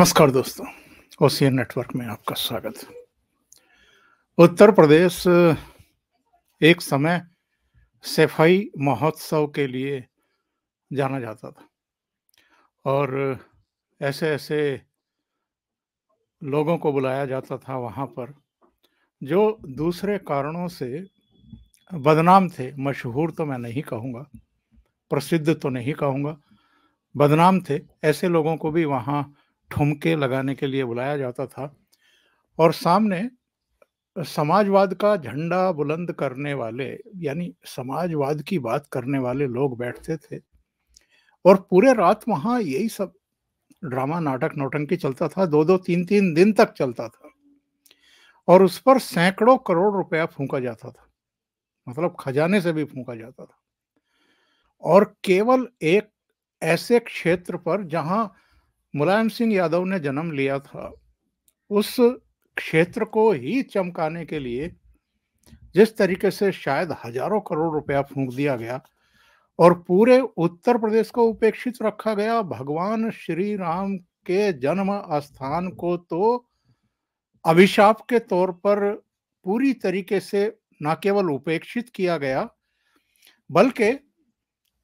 नमस्कार दोस्तों OCN network में आपका स्वागत उत्तर प्रदेश एक समय सफाई महोत्सव के लिए जाना जाता था और ऐसे ऐसे लोगों को बुलाया जाता था वहाँ पर जो दूसरे कारणों से बदनाम थे मशहूर तो मैं नहीं कहूँगा प्रसिद्ध तो नहीं कहूँगा बदनाम थे ऐसे लोगों को भी वहाँ ठुमके लगाने के लिए बुलाया जाता था और सामने समाजवाद का झंडा बुलंद करने वाले यानी समाजवाद की बात करने वाले लोग बैठते थे और पूरे रात वहाँ यही सब ड्रामा नाटक नौटंकी चलता था दो दो तीन तीन दिन तक चलता था और उस पर सैकड़ों करोड़ रुपया फूका जाता था मतलब खजाने से भी फूका जाता था और केवल एक ऐसे क्षेत्र पर जहां मुलायम सिंह यादव ने जन्म लिया था उस क्षेत्र को ही चमकाने के लिए जिस तरीके से शायद हजारों करोड़ रुपया फूंक दिया गया और पूरे उत्तर प्रदेश को उपेक्षित रखा गया भगवान श्री राम के जन्म स्थान को तो अभिशाप के तौर पर पूरी तरीके से न केवल उपेक्षित किया गया बल्कि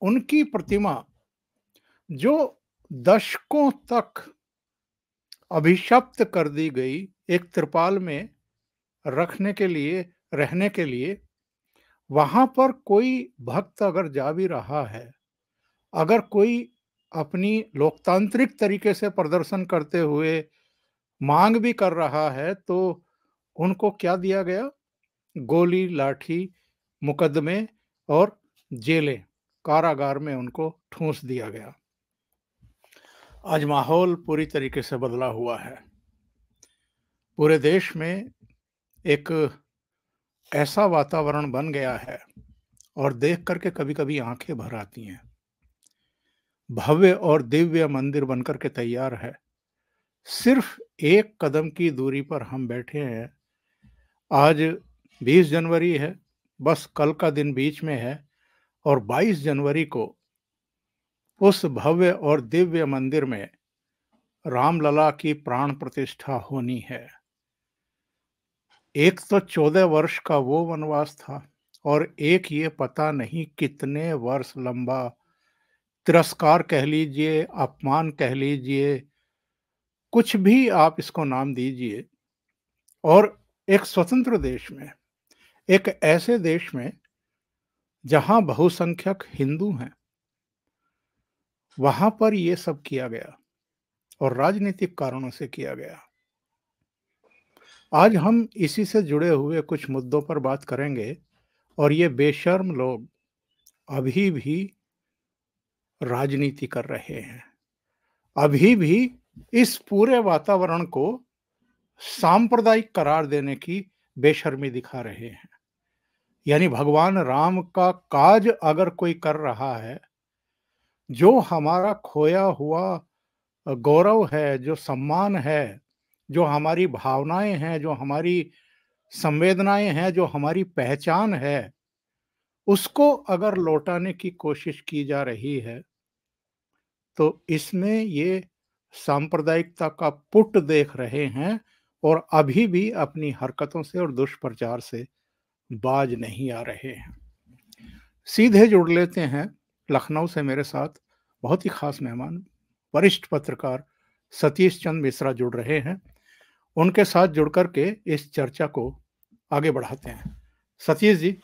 उनकी प्रतिमा जो दशकों तक अभिशप्त कर दी गई एक त्रिपाल में रखने के लिए रहने के लिए वहां पर कोई भक्त अगर जा भी रहा है अगर कोई अपनी लोकतांत्रिक तरीके से प्रदर्शन करते हुए मांग भी कर रहा है तो उनको क्या दिया गया गोली लाठी मुकदमे और जेलें कारागार में उनको ठूंस दिया गया आज माहौल पूरी तरीके से बदला हुआ है पूरे देश में एक ऐसा वातावरण बन गया है और देख करके कभी कभी आंखें भर आती हैं भव्य और दिव्य मंदिर बनकर के तैयार है सिर्फ एक कदम की दूरी पर हम बैठे हैं आज 20 जनवरी है बस कल का दिन बीच में है और 22 जनवरी को उस भव्य और दिव्य मंदिर में रामलला की प्राण प्रतिष्ठा होनी है एक तो चौदह वर्ष का वो वनवास था और एक ये पता नहीं कितने वर्ष लंबा तिरस्कार कह लीजिए अपमान कह लीजिए कुछ भी आप इसको नाम दीजिए और एक स्वतंत्र देश में एक ऐसे देश में जहां बहुसंख्यक हिंदू हैं वहां पर यह सब किया गया और राजनीतिक कारणों से किया गया आज हम इसी से जुड़े हुए कुछ मुद्दों पर बात करेंगे और ये बेशर्म लोग अभी भी राजनीति कर रहे हैं अभी भी इस पूरे वातावरण को सांप्रदायिक करार देने की बेशर्मी दिखा रहे हैं यानी भगवान राम का काज अगर कोई कर रहा है जो हमारा खोया हुआ गौरव है जो सम्मान है जो हमारी भावनाएं हैं जो हमारी संवेदनाएं हैं जो हमारी पहचान है उसको अगर लौटाने की कोशिश की जा रही है तो इसमें ये सांप्रदायिकता का पुट देख रहे हैं और अभी भी अपनी हरकतों से और दुष्प्रचार से बाज नहीं आ रहे हैं सीधे जुड़ लेते हैं लखनऊ से मेरे साथ बहुत ही खास मेहमान वरिष्ठ पत्रकार सतीश चंद मिश्रा जुड़ रहे हैं उनके साथ जुड़ कर के इस चर्चा को आगे बढ़ाते हैं सतीश जी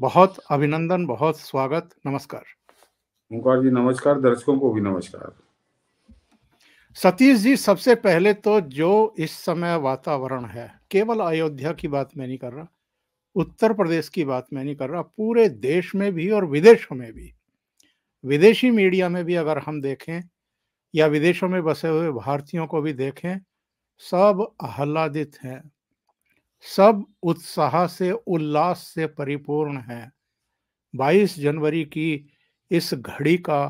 बहुत अभिनंदन बहुत स्वागत नमस्कार ओंकार जी नमस्कार दर्शकों को भी नमस्कार सतीश जी सबसे पहले तो जो इस समय वातावरण है केवल अयोध्या की बात मैं नहीं कर रहा उत्तर प्रदेश की बात मैं नहीं कर रहा पूरे देश में भी और विदेशों में भी विदेशी मीडिया में भी अगर हम देखें या विदेशों में बसे हुए भारतीयों को भी देखें सब आह्लादित हैं सब उत्साह से उल्लास से परिपूर्ण हैं 22 जनवरी की इस घड़ी का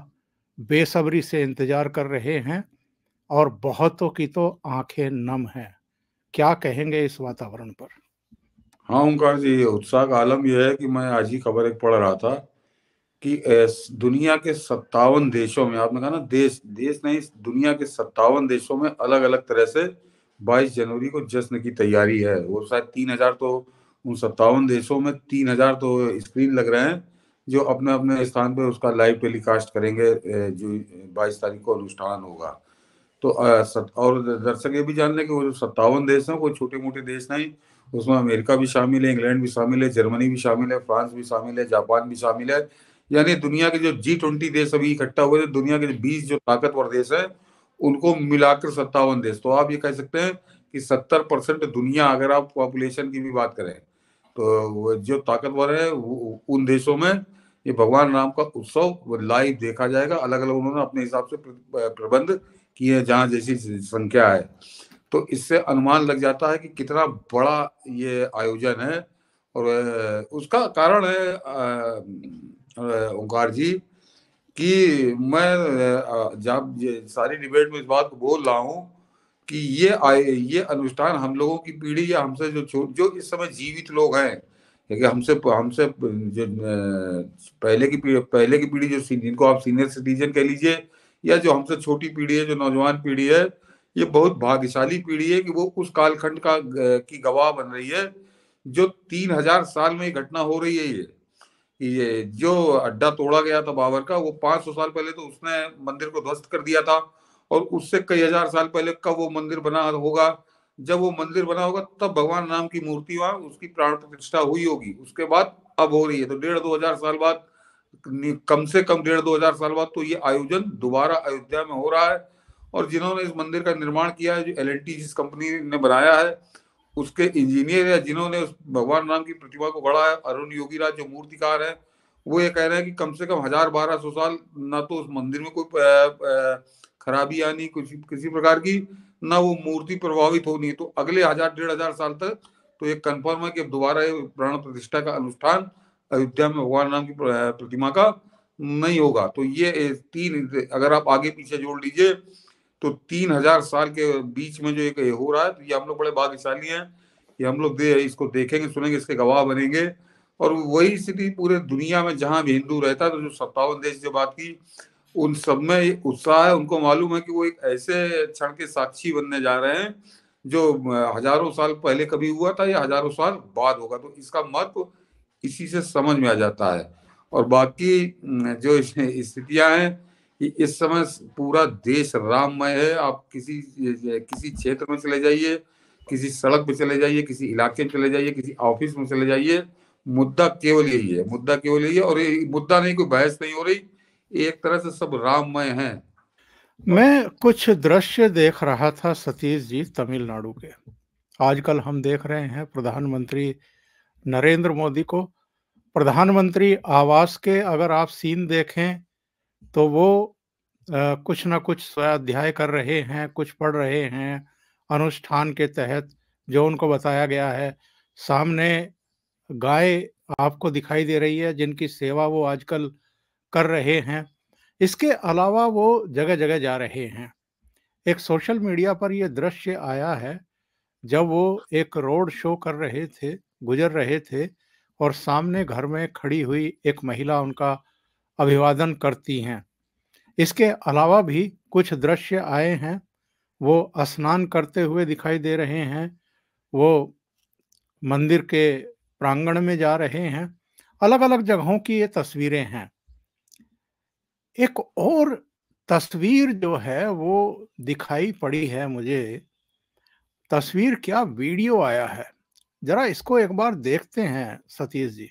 बेसब्री से इंतजार कर रहे हैं और बहुतों की तो आंखें नम हैं क्या कहेंगे इस वातावरण पर हाँ ओंकार जी उत्साह का आलम यह है कि मैं आज ही खबर एक पढ़ रहा था कि दुनिया के सत्तावन देशों में आपने कहा ना देश देश नहीं दुनिया के सत्तावन देशों में अलग अलग तरह से 22 जनवरी को जश्न की तैयारी है वो शायद तीन हजार तो उन सत्तावन देशों में तीन हजार तो स्क्रीन लग रहे हैं जो अपने अपने स्थान पर उसका लाइव टेलीकास्ट करेंगे जो बाईस तारीख को अनुष्ठान होगा तो और दर्शक ये भी जान लें कि वो जो सत्तावन देश हैं कोई छोटे मोटे देश नहीं उसमें अमेरिका भी शामिल है इंग्लैंड भी शामिल है जर्मनी भी शामिल है फ्रांस भी शामिल है जापान भी शामिल है यानी दुनिया के जो जी ट्वेंटी देश अभी इकट्ठा हुए थे दुनिया के जो बीस जो ताकतवर देश है उनको मिलाकर सत्तावन देश तो आप ये कह सकते हैं कि सत्तर परसेंट दुनिया अगर आप पॉपुलेशन की भी बात करें तो जो ताकतवर है उन देशों में ये भगवान राम का उत्सव लाइव देखा जाएगा अलग अलग उन्होंने अपने हिसाब से प्रबंध किए हैं जहाँ जैसी संख्या है तो इससे अनुमान लग जाता है कि कितना बड़ा ये आयोजन है और उसका कारण है ओंकार जी कि मैं जब सारी डिबेट में इस बात को बोल रहा हूँ कि ये आए ये अनुष्ठान हम लोगों की पीढ़ी या हमसे जो जो इस समय जीवित लोग हैं क्योंकि हमसे हमसे जो पहले की पीढ़ी पहले की पीढ़ी जो जिनको आप सीनियर सिटीजन कह लीजिए या जो हमसे छोटी पीढ़ी है जो नौजवान पीढ़ी है ये बहुत भाग्यशाली पीढ़ी है कि वो उस कालखंड का की गवाह बन रही है जो तीन हजार साल में घटना हो रही है ये ये जो अड्डा तोड़ा गया था बाबर का वो 500 साल पहले तो उसने मंदिर को ध्वस्त कर दिया था और उससे कई हजार साल पहले कब वो मंदिर बना होगा जब वो मंदिर बना होगा तब भगवान राम की मूर्ति वहां उसकी प्राण प्रतिष्ठा हुई होगी उसके बाद अब हो रही है तो डेढ़ दो हजार साल बाद कम से कम डेढ़ दो हजार साल बाद तो ये आयोजन दोबारा अयोध्या में हो रहा है और जिन्होंने इस मंदिर का निर्माण किया है जो एल जिस कंपनी ने बनाया है उसके इंजीनियर है जिन्होंने उस भगवान राम की प्रतिभा को गढ़ा है अरुण योगी राज जो मूर्तिकार है वो ये कह रहे हैं कि कम से कम हजार बारह सौ साल ना तो उस मंदिर में कोई खराबी आनी कुछ किसी प्रकार की ना वो मूर्ति प्रभावित होनी तो अगले हजार डेढ़ हजार साल तक तो ये कन्फर्म है कि अब दोबारा ये प्राण प्रतिष्ठा का अनुष्ठान अयोध्या में भगवान राम की प्रतिमा का नहीं होगा तो ये तीन अगर आप आगे पीछे जोड़ लीजिए तो तीन हजार साल के बीच में जो एक हो रहा है तो ये हम लोग बड़े भाग्यशाली हैं ये हम लोग दे, इसको देखेंगे सुनेंगे इसके गवाह बनेंगे और वही स्थिति पूरे दुनिया में जहाँ भी हिंदू रहता है तो जो सत्तावन देश जो बात की उन सब में उत्साह है उनको मालूम है कि वो एक ऐसे क्षण के साक्षी बनने जा रहे हैं जो हजारों साल पहले कभी हुआ था या हजारों साल बाद होगा तो इसका महत्व इसी से समझ में आ जाता है और बाकी जो स्थितियां हैं इस समय पूरा देश राममय है आप किसी किसी क्षेत्र में चले जाइए किसी सड़क पर चले जाइए किसी इलाके में चले जाइए किसी ऑफिस में चले जाइए मुद्दा केवल यही है मुद्दा केवल यही है और ये मुद्दा नहीं कोई बहस नहीं हो रही एक तरह से सब राममय है मैं कुछ दृश्य देख रहा था सतीश जी तमिलनाडु के आजकल हम देख रहे हैं प्रधानमंत्री नरेंद्र मोदी को प्रधानमंत्री आवास के अगर आप सीन देखें तो वो आ, कुछ ना कुछ स्वाध्याय कर रहे हैं, कुछ पढ़ रहे हैं, अनुष्ठान के तहत जो उनको बताया गया है। सामने गाय आपको दिखाई दे रही है जिनकी सेवा वो आजकल कर रहे हैं। इसके अलावा वो जगह-जगह जा रहे हैं। एक सोशल मीडिया पर यह दृश्य आया है, जब वो एक रोड शो कर रहे थे, गुज़र रहे थे और सामने घर में खड़ी हुई एक महिला उनका अभिवादन करती हैं इसके अलावा भी कुछ दृश्य आए हैं वो स्नान करते हुए दिखाई दे रहे हैं वो मंदिर के प्रांगण में जा रहे हैं अलग अलग जगहों की ये तस्वीरें हैं एक और तस्वीर जो है वो दिखाई पड़ी है मुझे तस्वीर क्या वीडियो आया है जरा इसको एक बार देखते हैं सतीश जी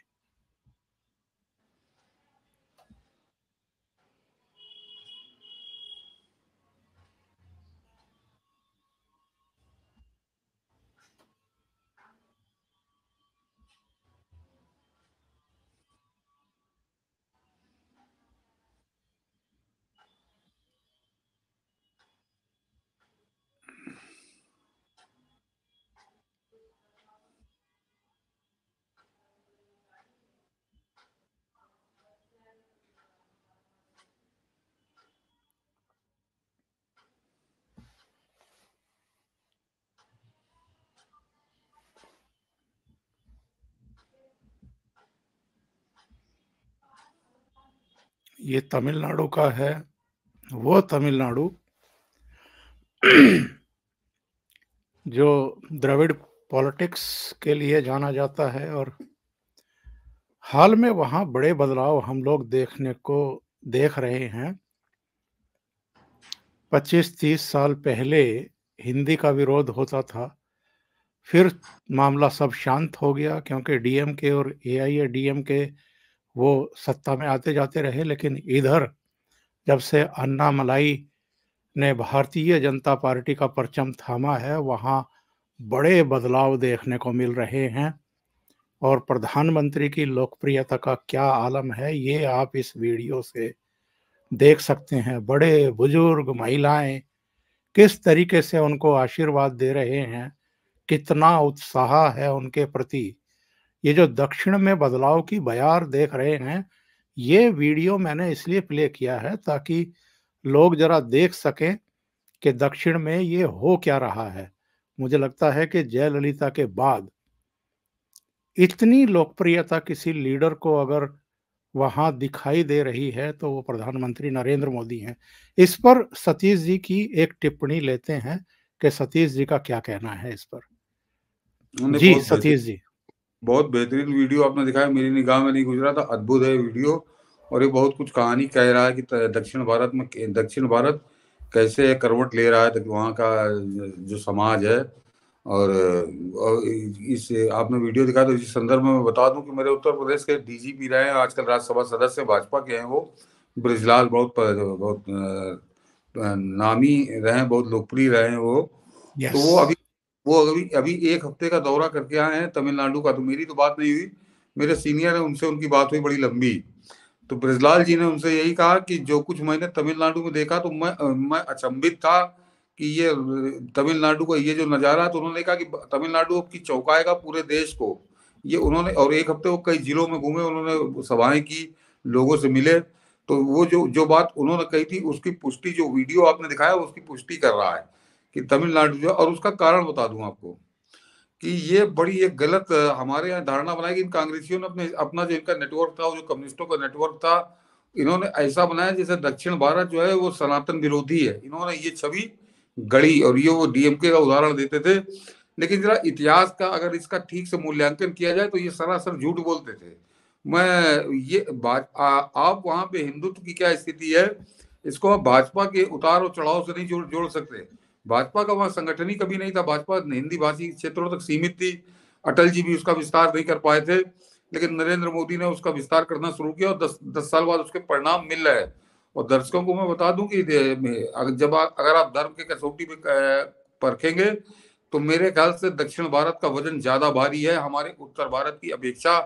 ये तमिलनाडु का है वो तमिलनाडु जो द्रविड़ पॉलिटिक्स के लिए जाना जाता है और हाल में वहाँ बड़े बदलाव हम लोग देखने को देख रहे हैं 25-30 साल पहले हिंदी का विरोध होता था फिर मामला सब शांत हो गया क्योंकि डीएम के और ए आई एआईए के वो सत्ता में आते जाते रहे लेकिन इधर जब से अन्ना मलाई ने भारतीय जनता पार्टी का परचम थामा है वहाँ बड़े बदलाव देखने को मिल रहे हैं और प्रधानमंत्री की लोकप्रियता का क्या आलम है ये आप इस वीडियो से देख सकते हैं बड़े बुजुर्ग महिलाएं किस तरीके से उनको आशीर्वाद दे रहे हैं कितना उत्साह है उनके प्रति ये जो दक्षिण में बदलाव की बयार देख रहे हैं ये वीडियो मैंने इसलिए प्ले किया है ताकि लोग जरा देख सकें कि दक्षिण में ये हो क्या रहा है मुझे लगता है कि जयललिता के बाद इतनी लोकप्रियता किसी लीडर को अगर वहां दिखाई दे रही है तो वो प्रधानमंत्री नरेंद्र मोदी हैं इस पर सतीश जी की एक टिप्पणी लेते हैं कि सतीश जी का क्या कहना है इस पर जी सतीश जी बहुत बेहतरीन वीडियो आपने दिखाया मेरी निगाह में नहीं गुजरा था अद्भुत है वीडियो और ये बहुत कुछ कहानी कह रहा है कि दक्षिण भारत में दक्षिण भारत कैसे करवट ले रहा है तो वहाँ का जो समाज है और, इस आपने वीडियो दिखाया तो इस संदर्भ में बता दूं कि मेरे उत्तर प्रदेश के डीजीपी रहे हैं आजकल राज्यसभा सदस्य भाजपा के हैं वो ब्रजलाल बहुत बहुत नामी रहे बहुत लोकप्रिय रहे हैं वो yes. तो वो अभी वो अभी अभी एक हफ्ते का दौरा करके आए हैं तमिलनाडु का तो मेरी तो बात नहीं हुई मेरे सीनियर हैं उनसे उनकी बात हुई बड़ी लंबी तो ब्रजलाल जी ने उनसे यही कहा कि जो कुछ मैंने तमिलनाडु में देखा तो मैं मैं अचंभित था कि ये तमिलनाडु का ये जो नज़ारा तो उन्होंने कहा कि तमिलनाडु की चौंकाएगा पूरे देश को ये उन्होंने और एक हफ्ते वो कई जिलों में घूमे उन्होंने सभाएं की लोगों से मिले तो वो जो जो बात उन्होंने कही थी उसकी पुष्टि जो वीडियो आपने दिखाया उसकी पुष्टि कर रहा है कि तमिलनाडु जो और उसका कारण बता दूं आपको कि ये बड़ी एक गलत हमारे यहाँ धारणा बनाई कि इन कांग्रेसियों ने अपने अपना जो इनका नेटवर्क था जो कम्युनिस्टों का नेटवर्क था इन्होंने ऐसा बनाया जैसे दक्षिण भारत जो है वो सनातन विरोधी है इन्होंने ये छवि गढ़ी और ये वो डीएमके का उदाहरण देते थे लेकिन जरा इतिहास का अगर इसका ठीक से मूल्यांकन किया जाए तो ये सरासर झूठ बोलते थे मैं ये आप वहां पे हिंदुत्व की क्या स्थिति है इसको आप भाजपा के उतार और चढ़ाव से नहीं जोड़ जोड़ सकते भाजपा का वहां संगठन ही कभी नहीं था भाजपा हिंदी भाषी क्षेत्रों तक सीमित थी अटल जी भी उसका विस्तार नहीं कर पाए थे लेकिन नरेंद्र मोदी ने उसका विस्तार करना शुरू किया और दस दस साल बाद उसके परिणाम मिल रहे हैं और दर्शकों को मैं बता दूं कि जब आ, अगर आप धर्म के कसौटी में परखेंगे तो मेरे ख्याल से दक्षिण भारत का वजन ज्यादा भारी है हमारे उत्तर भारत की अपेक्षा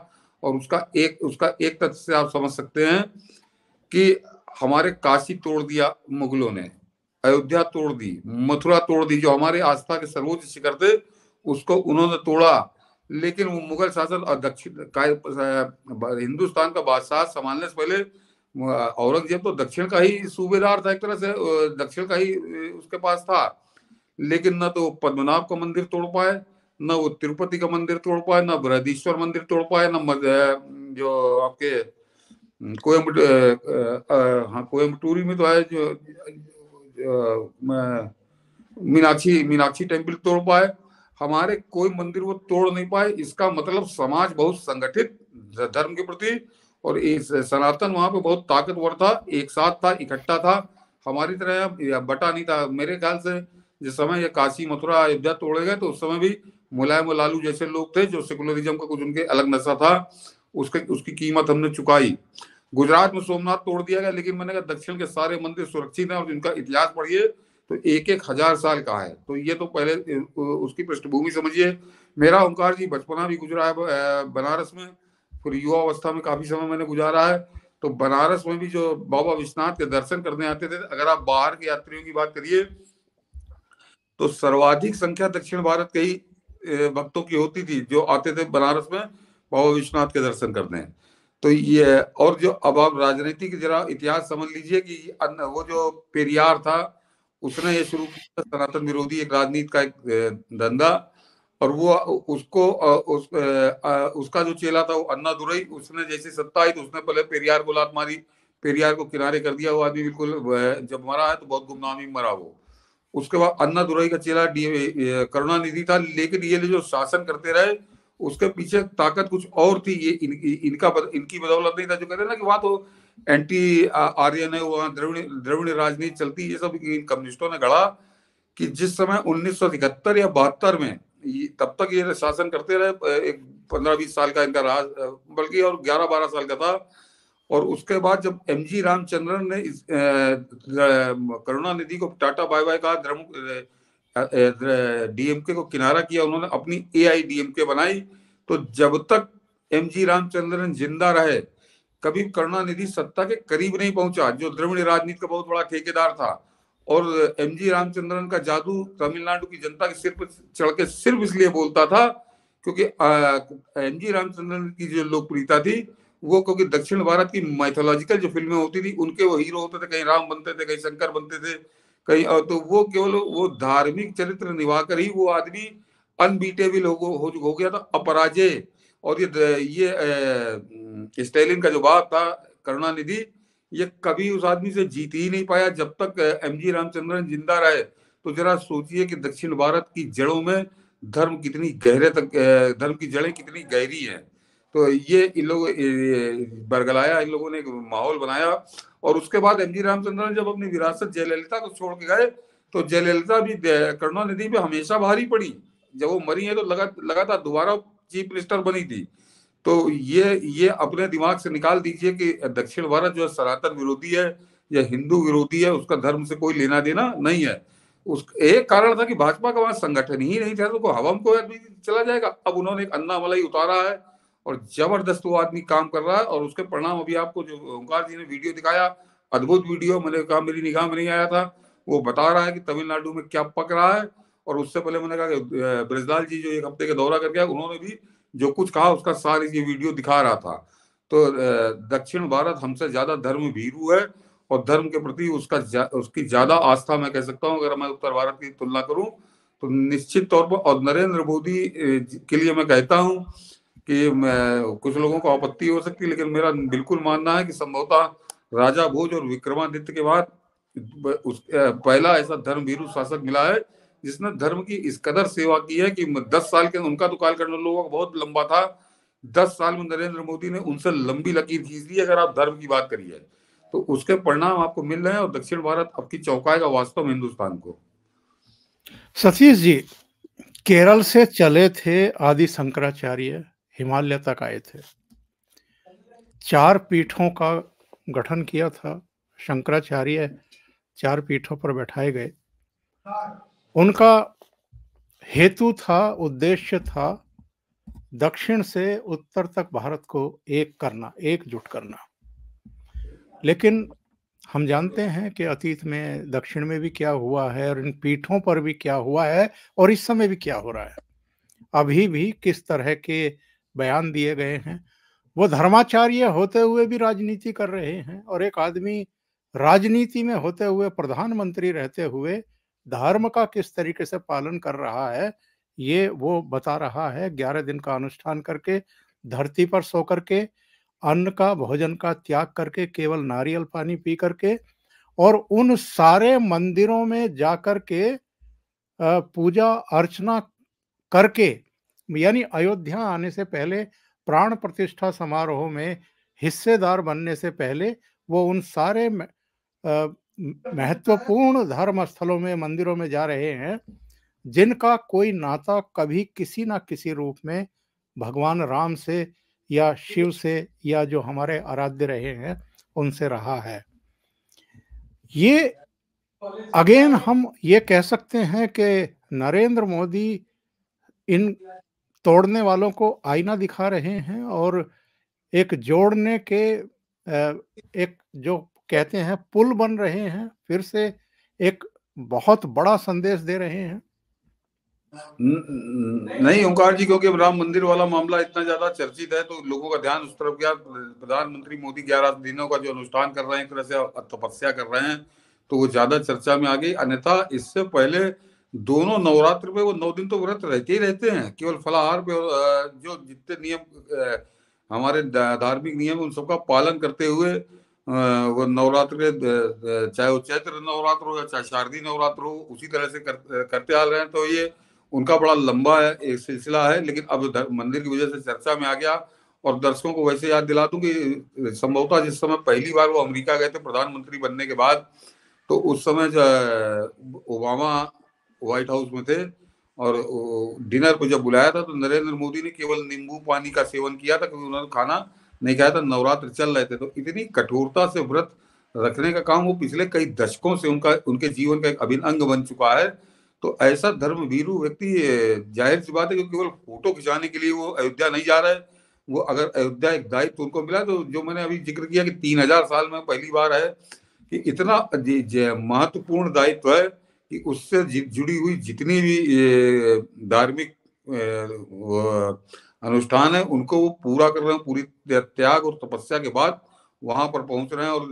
और उसका एक उसका एक तथ्य से आप समझ सकते हैं कि हमारे काशी तोड़ दिया मुगलों ने अयोध्या तोड़ दी मथुरा तोड़ दी जो हमारे आस्था के सर्वोच्च शिखर थे उसको उन्होंने तोड़ा लेकिन वो मुगल शासन और दक्षिण हिंदुस्तान का बादशाह संभालने से पहले औरंगजेब तो दक्षिण का ही सूबेदार था एक तरह से दक्षिण का ही उसके पास था लेकिन न तो पद्मनाभ का मंदिर तोड़ पाए न वो तिरुपति का मंदिर तोड़ पाए न बृहदीश्वर मंदिर तोड़ पाए न जो आपके कोयम्बटूरी हाँ में तो है जो मीनाक्षी मीनाक्षी टेम्पल तोड़ पाए हमारे कोई मंदिर वो तोड़ नहीं पाए इसका मतलब समाज बहुत संगठित धर्म के प्रति और इस सनातन वहां पे बहुत ताकतवर था एक साथ था इकट्ठा था हमारी तरह बटा नहीं था मेरे ख्याल से जिस समय ये काशी मथुरा अयोध्या तोड़े गए तो उस समय भी मुलायम लालू जैसे लोग थे जो सेकुलरिज्म का कुछ उनके अलग नशा था उसके उसकी कीमत हमने चुकाई गुजरात में सोमनाथ तोड़ दिया गया लेकिन मैंने कहा दक्षिण के सारे मंदिर सुरक्षित हैं और जिनका इतिहास पढ़िए तो एक एक हजार साल का है तो ये तो पहले उसकी पृष्ठभूमि समझिए मेरा ओंकार जी बचपना भी गुजरा है बनारस में फिर युवा अवस्था में काफी समय मैंने गुजारा है तो बनारस में भी जो बाबा विश्वनाथ के दर्शन करने आते थे अगर आप बाहर के यात्रियों की बात करिए तो सर्वाधिक संख्या दक्षिण भारत के ही भक्तों की होती थी जो आते थे बनारस में बाबा विश्वनाथ के दर्शन करने तो ये और जो अब आप राजनीति की जरा इतिहास समझ लीजिए कि वो जो पेरियार था उसने ये शुरू किया सनातन विरोधी एक राजनीति का एक धंधा और वो उसको उस, उसका जो चेला था वो अन्ना दुरई उसने जैसे सत्ता आई तो उसने पहले पेरियार को लात मारी पेरियार को किनारे कर दिया वो आदमी बिल्कुल जब मरा है तो बहुत ही मरा वो उसके बाद अन्ना दुरई का चेला करुणानिधि था लेकिन ये जो शासन करते रहे उसके पीछे ताकत कुछ और थी ये इन, इन, इनका इनकी बदौलत नहीं था जो कहते ना कि वहां तो एंटी आर्यन है वहां द्रविड़ द्रविड़ राजनीति चलती ये सब कम्युनिस्टों ने गढ़ा कि जिस समय उन्नीस या बहत्तर में तब तक ये शासन करते रहे एक पंद्रह बीस साल का इनका राज बल्कि और ग्यारह बारह साल का था और उसके बाद जब एम जी रामचंद्रन ने करुणा निधि को टाटा बाय बाय कहा डीएमके को किनारा किया उन्होंने अपनी ए डीएमके बनाई तो जब तक एम जी रामचंद्रन जिंदा रहे कभी करुणानिधि सत्ता के करीब नहीं पहुंचा जो द्रविड़ राजनीति का बहुत बड़ा ठेकेदार था और एम जी रामचंद्रन का जादू तमिलनाडु की जनता के सिर पर चढ़ के सिर्फ इसलिए बोलता था क्योंकि एम जी रामचंद्रन की जो लोकप्रियता थी वो क्योंकि दक्षिण भारत की माइथोलॉजिकल जो फिल्में होती थी उनके वो हीरो होते थे कहीं राम बनते थे कहीं शंकर बनते थे कहीं और तो वो केवल वो धार्मिक चरित्र निभा कर ही वो आदमी अनबीटेबल हो, हो, हो गया था अपराजय और ये ये स्टेलिन का जो बाप था करुणानिधि ये कभी उस आदमी से जीत ही नहीं पाया जब तक एम जी रामचंद्रन जिंदा रहे तो जरा सोचिए कि दक्षिण भारत की जड़ों में धर्म कितनी गहरे तक धर्म की जड़ें कितनी गहरी हैं तो ये इन लोग बरगलाया इन लोगों ने एक माहौल बनाया और उसके बाद एम जी रामचंद्रन जब अपनी विरासत जयललिता को छोड़ के गए तो जयललिता भी करुणा निधि पे हमेशा भारी पड़ी जब वो मरी है तो लगा लगातार दोबारा चीफ मिनिस्टर बनी थी तो ये ये अपने दिमाग से निकाल दीजिए कि दक्षिण भारत जो है सनातन विरोधी है या हिंदू विरोधी है उसका धर्म से कोई लेना देना नहीं है उस एक कारण था कि भाजपा का वहां संगठन ही नहीं था तो हवम को चला जाएगा अब उन्होंने एक अन्ना मलाई उतारा है और जबरदस्त वो आदमी काम कर रहा है और उसके परिणाम अभी आपको जो ओंकार जी ने वीडियो दिखाया अद्भुत वीडियो मैंने कहा मेरी निगाह में नहीं आया था वो बता रहा है कि तमिलनाडु में क्या पक रहा है और उससे पहले मैंने कहा कि ब्रजलाल जी जो एक हफ्ते का दौरा करके आए उन्होंने भी जो कुछ कहा उसका सारी ये वीडियो दिखा रहा था तो दक्षिण भारत हमसे ज्यादा धर्म भीरू है और धर्म के प्रति उसका जा, उसकी ज्यादा आस्था मैं कह सकता हूँ अगर मैं उत्तर भारत की तुलना करूँ तो निश्चित तौर पर और नरेंद्र मोदी के लिए मैं कहता हूँ कि कुछ लोगों को आपत्ति हो सकती है लेकिन मेरा बिल्कुल मानना है कि संभवतः राजा भोज और विक्रमादित्य के बाद उस पहला ऐसा धर्मभीरु शासक मिला है जिसने धर्म की इस कदर सेवा की है कि दस साल के उनका तो करने लोगों का बहुत लंबा था दस साल में नरेंद्र मोदी ने उनसे लंबी लकीर खींच ली अगर आप धर्म की बात करिए तो उसके परिणाम आपको मिल रहे हैं और दक्षिण भारत अब की चौकाएगा वास्तव में हिंदुस्तान को सतीश जी केरल से चले थे आदि शंकराचार्य हिमालय तक आए थे चार पीठों का गठन किया था शंकराचार्य चार पीठों पर बैठाए गए उनका हेतु था उद्देश्य था दक्षिण से उत्तर तक भारत को एक करना एकजुट करना लेकिन हम जानते हैं कि अतीत में दक्षिण में भी क्या हुआ है और इन पीठों पर भी क्या हुआ है और इस समय भी क्या हो रहा है अभी भी किस तरह के बयान दिए गए हैं वो धर्माचार्य होते हुए भी राजनीति कर रहे हैं और एक आदमी राजनीति में होते हुए प्रधानमंत्री रहते हुए धर्म का किस तरीके से पालन कर रहा है ये वो बता रहा है ग्यारह दिन का अनुष्ठान करके धरती पर सो करके अन्न का भोजन का त्याग करके केवल नारियल पानी पी करके और उन सारे मंदिरों में जाकर के पूजा अर्चना करके यानी अयोध्या आने से पहले प्राण प्रतिष्ठा समारोह में हिस्सेदार बनने से पहले वो उन सारे महत्वपूर्ण धर्म स्थलों में मंदिरों में जा रहे हैं जिनका कोई नाता कभी किसी ना किसी रूप में भगवान राम से या शिव से या जो हमारे आराध्य रहे हैं उनसे रहा है ये अगेन हम ये कह सकते हैं कि नरेंद्र मोदी इन तोड़ने वालों को आईना दिखा रहे हैं और एक जोड़ने के एक जो कहते हैं पुल बन रहे हैं फिर से एक बहुत बड़ा संदेश दे रहे हैं नहीं ओंकार जी क्योंकि राम मंदिर वाला मामला इतना ज्यादा चर्चित है तो लोगों का ध्यान उस तरफ गया प्रधानमंत्री मोदी ग्यारह दिनों का जो अनुष्ठान कर रहे हैं तरह से तपस्या कर रहे हैं तो वो ज्यादा चर्चा में आ गई अन्यथा इससे पहले दोनों नवरात्र में वो नौ दिन तो व्रत रहते ही रहते हैं केवल फलाहार पे जो जितने नियम हमारे धार्मिक नियम उन सबका पालन करते हुए वो नवरात्र चाहे वो चैत्र नवरात्र हो या चाहे शारदीय नवरात्र हो उसी तरह से कर, करते आ रहे हैं तो ये उनका बड़ा लंबा है एक सिलसिला है लेकिन अब मंदिर की वजह से चर्चा में आ गया और दर्शकों को वैसे याद दिला दूं कि संभवतः जिस समय पहली बार वो अमेरिका गए थे प्रधानमंत्री बनने के बाद तो उस समय ओबामा व्हाइट हाउस में थे और डिनर को जब बुलाया था तो नरेंद्र मोदी ने केवल नींबू पानी का सेवन किया था क्योंकि उन्होंने खाना नहीं खाया था नवरात्र चल रहे थे तो इतनी कठोरता से व्रत रखने का काम वो पिछले कई दशकों से उनका उनके जीवन का एक अभिन्न अंग बन चुका है तो ऐसा धर्म व्यक्ति जाहिर सी बात है क्योंकि केवल फोटो खिंचाने के लिए वो अयोध्या नहीं जा रहा है वो अगर अयोध्या एक दायित्व उनको मिला तो जो मैंने अभी जिक्र किया कि तीन हजार साल में पहली बार है कि इतना महत्वपूर्ण दायित्व है कि उससे जुड़ी हुई जितनी भी धार्मिक अनुष्ठान है उनको वो पूरा कर रहे हैं पूरी त्याग और तपस्या के बाद वहां पर पहुंच रहे हैं और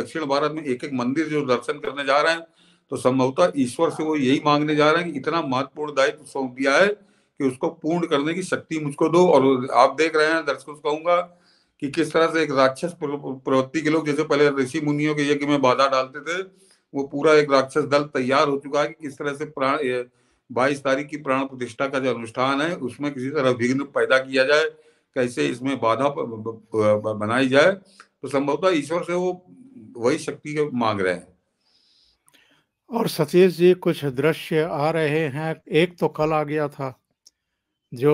दक्षिण भारत में एक एक मंदिर जो दर्शन करने जा रहे हैं तो संभवतः ईश्वर से वो यही मांगने जा रहे हैं कि इतना महत्वपूर्ण दायित्व सौंप दिया है कि उसको पूर्ण करने की शक्ति मुझको दो और आप देख रहे हैं दर्शकों से कहूंगा कि किस तरह से एक राक्षस प्रवृत्ति के लोग जैसे पहले ऋषि मुनियों के यज्ञ में बाधा डालते थे वो पूरा एक राक्षस दल तैयार हो चुका है कि किस तरह से प्राण बाईस तारीख की प्राण प्रतिष्ठा का जो अनुष्ठान है उसमें किसी तरह विघ्न पैदा किया जाए कैसे इसमें बाधा बनाई जाए तो संभवतः ईश्वर से वो वही शक्ति के मांग रहे हैं और सतीश जी कुछ दृश्य आ रहे हैं एक तो कल आ गया था जो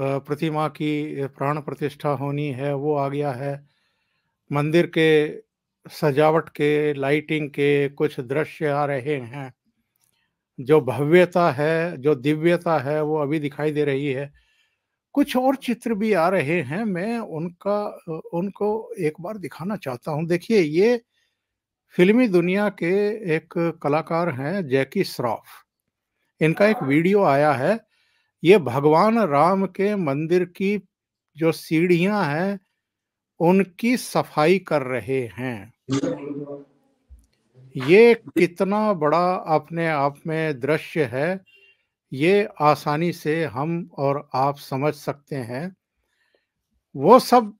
प्रतिमा की प्राण प्रतिष्ठा होनी है वो आ गया है मंदिर के सजावट के लाइटिंग के कुछ दृश्य आ रहे हैं जो भव्यता है जो दिव्यता है वो अभी दिखाई दे रही है कुछ और चित्र भी आ रहे हैं मैं उनका उनको एक बार दिखाना चाहता हूं देखिए ये फिल्मी दुनिया के एक कलाकार हैं जैकी श्रॉफ इनका एक हाँ। वीडियो आया है ये भगवान राम के मंदिर की जो सीढ़ियां हैं उनकी सफाई कर रहे हैं ये कितना बड़ा अपने आप में दृश्य है ये आसानी से हम और आप समझ सकते हैं वो सब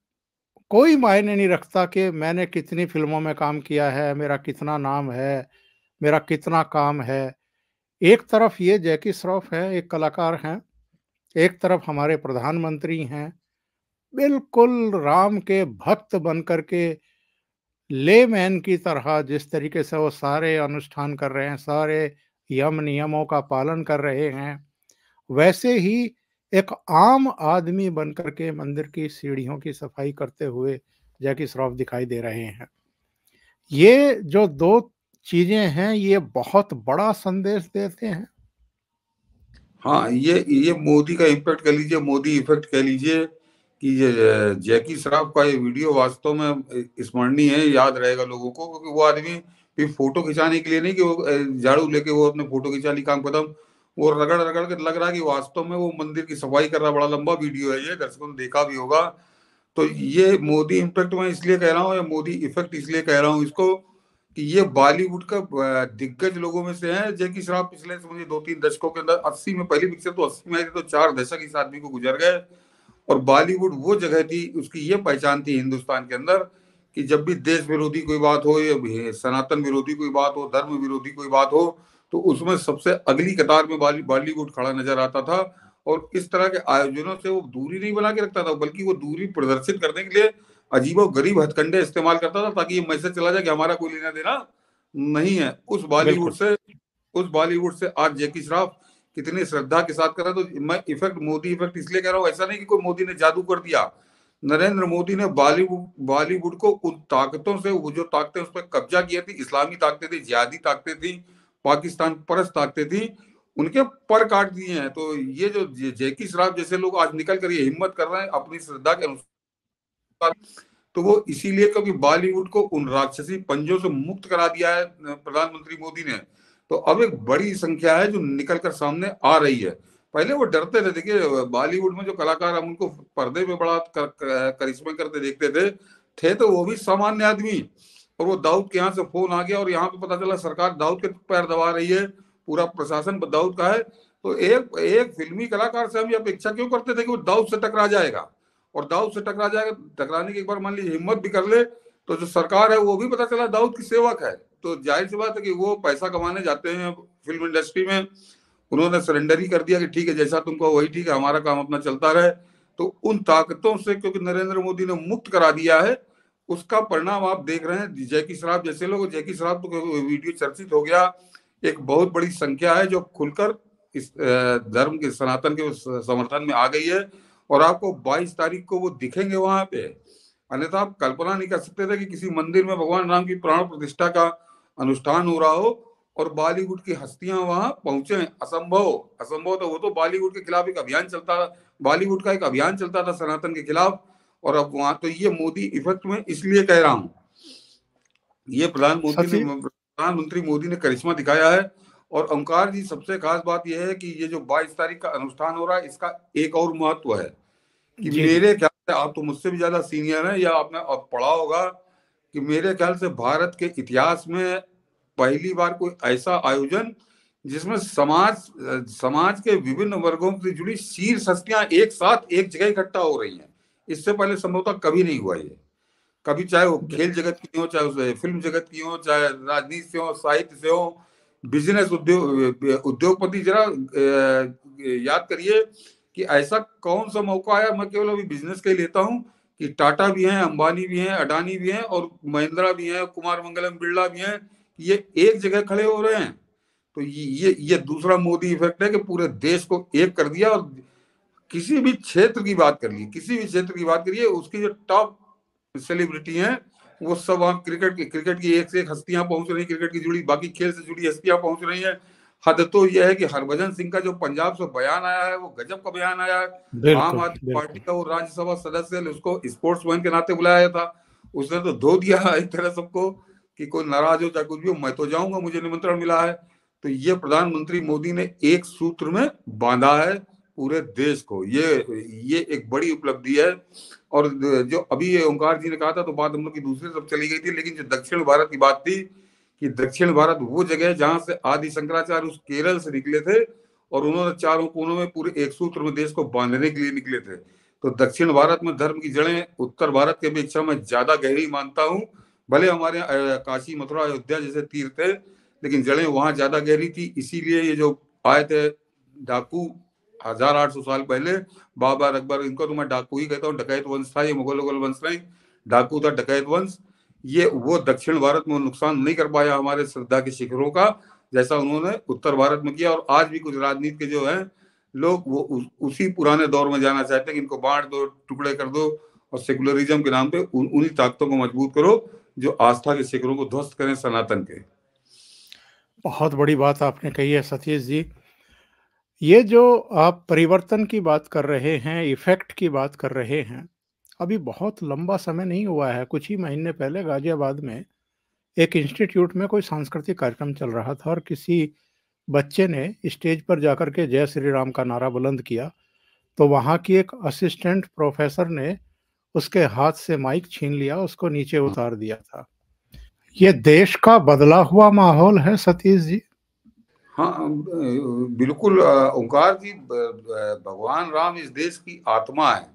कोई मायने नहीं रखता कि मैंने कितनी फिल्मों में काम किया है मेरा कितना नाम है मेरा कितना काम है एक तरफ ये जैकी श्रॉफ है एक कलाकार हैं एक तरफ हमारे प्रधानमंत्री हैं बिल्कुल राम के भक्त बन करके ले मैन की तरह जिस तरीके से वो सारे अनुष्ठान कर रहे हैं सारे यम नियमों का पालन कर रहे हैं वैसे ही एक आम आदमी बन के मंदिर की सीढ़ियों की सफाई करते हुए जैकि श्रॉफ दिखाई दे रहे हैं ये जो दो चीजें हैं ये बहुत बड़ा संदेश देते हैं हाँ ये ये मोदी का इम्पैक्ट कह लीजिए मोदी इफेक्ट कह लीजिए कि ये जैकी श्राफ का ये वीडियो वास्तव में स्मरणीय है याद रहेगा लोगों को क्योंकि वो आदमी भी फोटो खिंचाने के लिए नहीं कि वो झाड़ू लेके वो अपने फोटो खिंचा ली काम खत्म वो रगड़ रगड़ के लग रहा है कि वास्तव में वो मंदिर की सफाई कर रहा बड़ा लंबा वीडियो है ये दर्शकों ने देखा भी होगा तो ये मोदी इम्पैक्ट मैं इसलिए कह रहा हूँ या मोदी इफेक्ट इसलिए कह रहा हूँ इसको कि ये बॉलीवुड का दिग्गज लोगों में से है जैकी श्राफ पिछले समझिए दो तीन दशकों के अंदर अस्सी में पहली पिक्चर तो अस्सी में आई थी तो चार दशक इस आदमी को गुजर गए और बॉलीवुड वो जगह थी उसकी ये पहचान थी हिंदुस्तान के अंदर कि जब भी देश विरोधी कोई बात हो या सनातन विरोधी कोई बात हो धर्म विरोधी कोई बात हो तो उसमें सबसे अगली कतार में बॉलीवुड खड़ा नजर आता था और इस तरह के आयोजनों से वो दूरी नहीं बना के रखता था बल्कि वो दूरी प्रदर्शित करने के लिए अजीब और गरीब हथकंडे इस्तेमाल करता था ताकि ये मैसेज चला जाए कि हमारा कोई लेना देना नहीं है उस बॉलीवुड से उस बॉलीवुड से आज जैकी श्राफ कितनी श्रद्धा के साथ करा तो मैं इफेक्ट मोदी इफेक्ट इसलिए कह रहा हूँ ऐसा नहीं कि कोई मोदी ने जादू कर दिया नरेंद्र मोदी ने बॉलीवुड बॉलीवुड को उन ताकतों से वो जो ताकतें उस पर कब्जा किया थी इस्लामी ताकतें थी जिहादी ताकतें थी पाकिस्तान परस ताकतें थी उनके पर काट दिए हैं तो ये जो जैकी श्राफ जैसे लोग आज निकल कर ये हिम्मत कर रहे हैं अपनी श्रद्धा के अनुसार तो वो इसीलिए क्योंकि बॉलीवुड को उन राक्षसी पंजों से मुक्त करा दिया है प्रधानमंत्री मोदी ने तो अब एक बड़ी संख्या है जो निकल कर सामने आ रही है पहले वो डरते थे देखिए बॉलीवुड में जो कलाकार हम उनको पर्दे में बड़ा कर, करिश्मे करते देखते थे थे तो वो भी सामान्य आदमी और वो दाऊद के यहाँ से फोन आ गया और यहाँ पे पता चला सरकार दाऊद के पैर दबा रही है पूरा प्रशासन दाऊद का है तो एक एक फिल्मी कलाकार से हम ये अपेक्षा क्यों करते थे कि वो दाऊद से टकरा जाएगा और दाऊद से टकरा जाएगा टकराने की एक बार मान लीजिए हिम्मत भी कर ले तो जो सरकार है वो भी पता चला दाऊद की सेवक है तो जाहिर सी बात है कि वो पैसा कमाने जाते हैं फिल्म इंडस्ट्री में उन्होंने सरेंडर ही कर दिया कि ठीक है जैसा तुमको वही ठीक है हमारा काम अपना चलता रहे तो उन ताकतों से क्योंकि नरेंद्र मोदी ने मुक्त करा दिया है उसका परिणाम आप देख रहे हैं जैकी शराब जैसे लोग जैकी शराब तो वीडियो चर्चित हो गया एक बहुत बड़ी संख्या है जो खुलकर इस धर्म के सनातन के समर्थन में आ गई है और आपको 22 तारीख को वो दिखेंगे वहां पे अन्यथा आप कल्पना नहीं कर सकते थे कि किसी मंदिर में भगवान राम की प्राण प्रतिष्ठा का अनुष्ठान हो रहा हो और बॉलीवुड की हस्तियां वहां पहुंचे असंभव असंभव तो वो तो बॉलीवुड के खिलाफ एक अभियान चलता था बॉलीवुड का एक अभियान चलता था सनातन के खिलाफ और अब वहां तो ये मोदी इफेक्ट में इसलिए कह रहा हूँ ये प्रधानमंत्री ने प्रधानमंत्री मोदी ने करिश्मा दिखाया है और ओंकार जी सबसे खास बात यह है कि ये जो 22 तारीख का अनुष्ठान हो रहा है इसका एक और महत्व है कि मेरे ख्याल से आप तो मुझसे भी ज्यादा सीनियर हैं या आपने पढ़ा होगा कि मेरे ख्याल से भारत के इतिहास में पहली बार कोई ऐसा आयोजन जिसमें समाज समाज के विभिन्न वर्गों से जुड़ी शीर्ष हस्तियां एक साथ एक जगह इकट्ठा हो रही हैं इससे पहले संभवतः कभी नहीं हुआ ये कभी चाहे वो खेल जगत की हो चाहे फिल्म जगत की हो चाहे राजनीति से हो साहित्य से हो बिजनेस उद्योग उद्योगपति जरा याद करिए कि ऐसा कौन सा मौका आया मैं केवल अभी बिजनेस के लेता हूँ कि टाटा भी हैं अंबानी भी हैं अडानी भी हैं और महिंद्रा भी हैं कुमार मंगलम बिरला भी हैं ये एक जगह खड़े हो रहे हैं तो ये ये दूसरा मोदी इफेक्ट है कि पूरे देश को एक कर दिया और किसी भी क्षेत्र की बात कर ली किसी भी क्षेत्र की बात करिए उसकी जो टॉप सेलिब्रिटी हैं वो सब क्रिकेट की क्रिकेट की एक से एक हस्तियां पहुंच रही क्रिकेट की जुड़ी बाकी खेल से जुड़ी हस्तियां पहुंच रही हैं हद तो यह है कि हरभजन सिंह का जो पंजाब से बयान आया है वो गजब का बयान आया है आम आदमी पार्टी का वो राज्यसभा सदस्य उसको मैन के नाते बुलाया था उसने तो धो दिया एक तरह सबको कि कोई नाराज हो चाहे कुछ भी हो मैं तो जाऊंगा मुझे निमंत्रण मिला है तो ये प्रधानमंत्री मोदी ने एक सूत्र में बांधा है पूरे देश को ये ये एक बड़ी उपलब्धि है और जो अभी ओंकार जी ने कहा था तो बात हम लोग की दूसरे तरफ चली गई थी लेकिन जो दक्षिण भारत की बात थी कि दक्षिण भारत वो जगह है जहां से आदि शंकराचार्य उस केरल से निकले थे और उन्होंने चारों कोनों में पूरे एक सूत्र में देश को बांधने के लिए निकले थे तो दक्षिण भारत में धर्म की जड़ें उत्तर भारत की अपेक्षा में ज्यादा गहरी मानता हूँ भले हमारे काशी मथुरा अयोध्या जैसे तीर्थ है लेकिन जड़ें वहां ज्यादा गहरी थी इसीलिए ये जो आए थे डाकू हजार आठ सौ साल पहले बाबा अकबर इनको तो मैं डाकू ही कहता हूँ डकैत वंश था ये मुगल वंश नहीं डाकू था डकैत वंश ये वो दक्षिण भारत में नुकसान नहीं कर पाया हमारे श्रद्धा के शिखरों का जैसा उन्होंने उत्तर भारत में किया और आज भी कुछ राजनीति के जो है लोग वो उस, उसी पुराने दौर में जाना चाहते हैं कि इनको बांट दो टुकड़े कर दो और सेकुलरिज्म के नाम पे उन उन्हीं ताकतों को मजबूत करो जो आस्था के शिखरों को ध्वस्त करें सनातन के बहुत बड़ी बात आपने कही है सतीश जी ये जो आप परिवर्तन की बात कर रहे हैं इफेक्ट की बात कर रहे हैं अभी बहुत लंबा समय नहीं हुआ है कुछ ही महीने पहले गाजियाबाद में एक इंस्टीट्यूट में कोई सांस्कृतिक कार्यक्रम चल रहा था और किसी बच्चे ने स्टेज पर जाकर के जय श्री राम का नारा बुलंद किया तो वहाँ की एक असिस्टेंट प्रोफेसर ने उसके हाथ से माइक छीन लिया उसको नीचे हाँ। उतार दिया था ये देश का बदला हुआ माहौल है सतीश जी हाँ बिल्कुल ओंकार जी भगवान राम इस देश की आत्मा है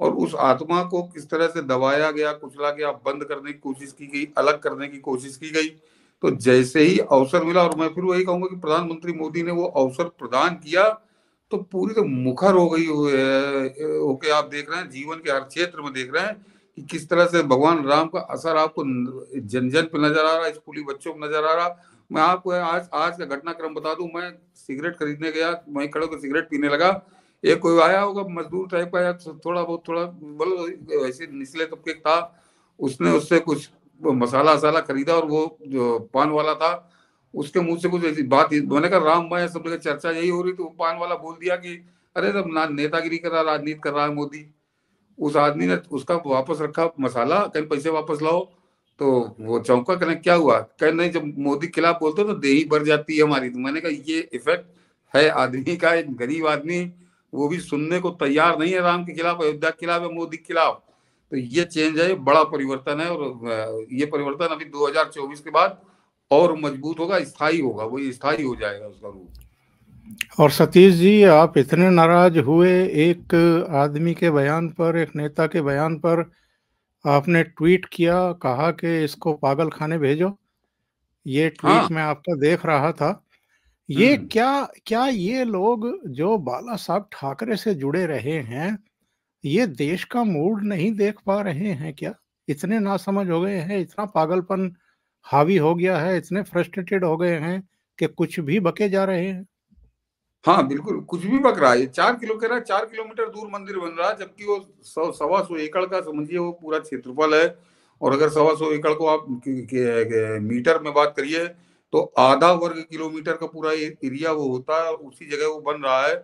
और उस आत्मा को किस तरह से दबाया गया कुचला गया बंद करने की कोशिश की गई अलग करने की कोशिश की गई तो जैसे ही अवसर मिला और मैं फिर वही कहूंगा कि प्रधानमंत्री मोदी ने वो अवसर प्रदान किया तो पूरी तो मुखर हो गई होके आप देख रहे हैं जीवन के हर क्षेत्र में देख रहे हैं कि किस तरह से भगवान राम का असर आपको जन जन पे नजर आ रहा है स्कूली बच्चों पर नजर आ रहा मैं आपको आज आज का घटनाक्रम बता दू मैं सिगरेट खरीदने गया मैं खड़े होकर सिगरेट पीने लगा ये कोई आया होगा मजदूर टाइप का या तो थोड़ा बहुत थोड़ा बोलो मतलब ऐसे निचले तबके था उसने उससे कुछ मसाला वसाला खरीदा और वो जो पान वाला था उसके मुंह से कुछ ऐसी बात मैंने कहा राम माया सब जगह चर्चा यही हो रही थी वो पान वाला बोल दिया कि अरे सब नेतागिरी कर रहा राजनीति कर रहा है मोदी उस आदमी ने उसका वापस रखा मसाला कहीं पैसे वापस लाओ तो वो चौंका कहने क्या हुआ कह नहीं जब मोदी खिलाफ बोलते तो देही भर जाती है हमारी तो मैंने कहा ये इफेक्ट है आदमी का एक गरीब आदमी वो भी सुनने को तैयार नहीं है राम के खिलाफ अयोध्या के खिलाफ या मोदी के खिलाफ तो ये चेंज है बड़ा परिवर्तन है और ये परिवर्तन अभी 2024 के बाद और मजबूत होगा स्थायी होगा वो स्थायी हो जाएगा उसका रूप और सतीश जी आप इतने नाराज हुए एक आदमी के बयान पर एक नेता के बयान पर आपने ट्वीट किया कहा कि इसको पागल खाने भेजो ये ट्वीट हाँ। मैं आपका देख रहा था ये हम्म। क्या क्या ये लोग जो बाला साहब ठाकरे से जुड़े रहे हैं ये देश का मूड नहीं देख पा रहे हैं क्या इतने नासमझ हो गए हैं इतना पागलपन हावी हो गया है इतने फ्रस्ट्रेटेड हो गए हैं कि कुछ भी बके जा रहे हैं हाँ बिल्कुल कुछ भी बक रहा है चार किलो कह रहा है चार किलोमीटर दूर मंदिर बन रहा है जबकि वो सौ सवा सौ एकड़ का समझिए वो पूरा क्षेत्रफल है और अगर सवा सौ एकड़ को आप के, के, के, मीटर में बात करिए तो आधा वर्ग किलोमीटर का पूरा एरिया वो होता है उसी जगह वो बन रहा है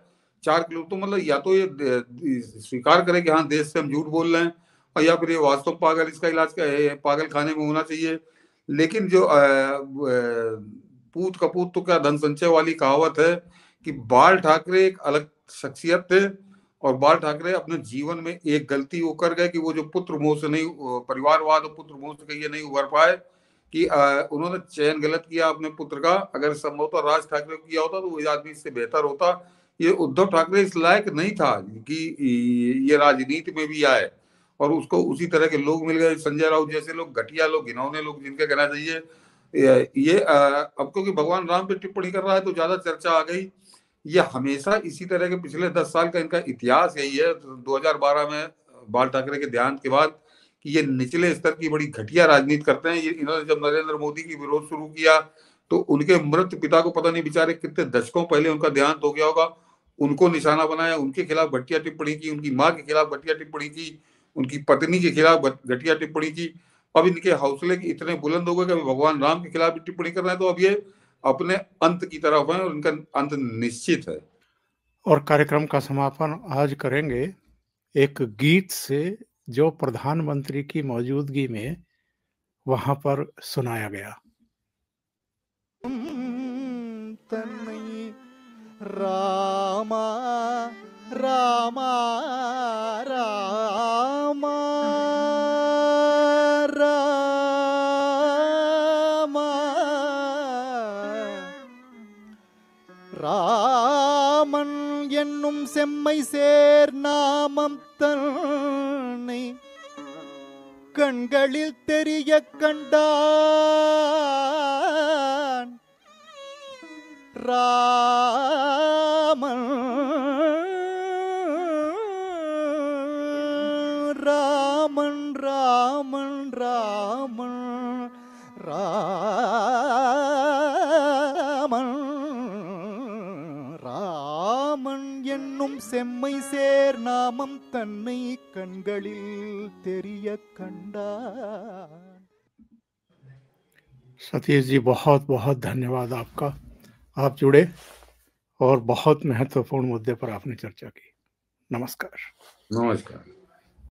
चार किलो तो मतलब या तो ये स्वीकार करे कि हाँ देश से हम झूठ बोल रहे हैं और या फिर ये वास्तव पागल इसका इलाज क्या है पागल खाने में होना चाहिए लेकिन जो पूत कपूत तो क्या धन संचय वाली कहावत है कि बाल ठाकरे एक अलग शख्सियत थे और बाल ठाकरे अपने जीवन में एक गलती वो कर गए कि वो जो पुत्र मोह से नहीं परिवारवाद और पुत्र मोह से कहिए नहीं उभर पाए कि उन्होंने चयन गलत किया अपने पुत्र का अगर संभव तो राज ठाकरे को किया होता तो वो आदमी इससे बेहतर होता ये उद्धव ठाकरे इस लायक नहीं था कि ये राजनीति में भी आए और उसको उसी तरह के लोग मिल गए संजय राउत जैसे लोग घटिया लोग घिनौने लोग जिनका कहना चाहिए ये, अब क्योंकि भगवान राम पे टिप्पणी कर रहा है तो ज्यादा चर्चा आ गई ये हमेशा इसी तरह के पिछले दस साल का इनका इतिहास यही है दो में बाल ठाकरे के देहांत के बाद कि ये निचले स्तर की बड़ी घटिया राजनीति करते हैं ये इन्होंने जब नरेंद्र मोदी की विरोध शुरू किया तो उनके मृत पिता को पता नहीं बेचारे कितने दशकों पहले उनका देहांत हो गया होगा उनको निशाना बनाया उनके खिलाफ घटिया टिप्पणी की उनकी माँ के खिलाफ घटिया टिप्पणी की उनकी पत्नी के खिलाफ घटिया टिप्पणी की अब इनके हौसले इतने बुलंद हो गए कि भगवान राम के खिलाफ टिप्पणी कर रहे हैं तो अब ये अपने अंत की तरफ है और इनका अंत निश्चित है और कार्यक्रम का समापन आज करेंगे एक गीत से जो प्रधानमंत्री की मौजूदगी में वहां पर सुनाया गया रामा रामा கண்டா सतीश जी बहुत बहुत धन्यवाद आपका आप जुड़े और बहुत महत्वपूर्ण मुद्दे पर आपने चर्चा की नमस्कार नमस्कार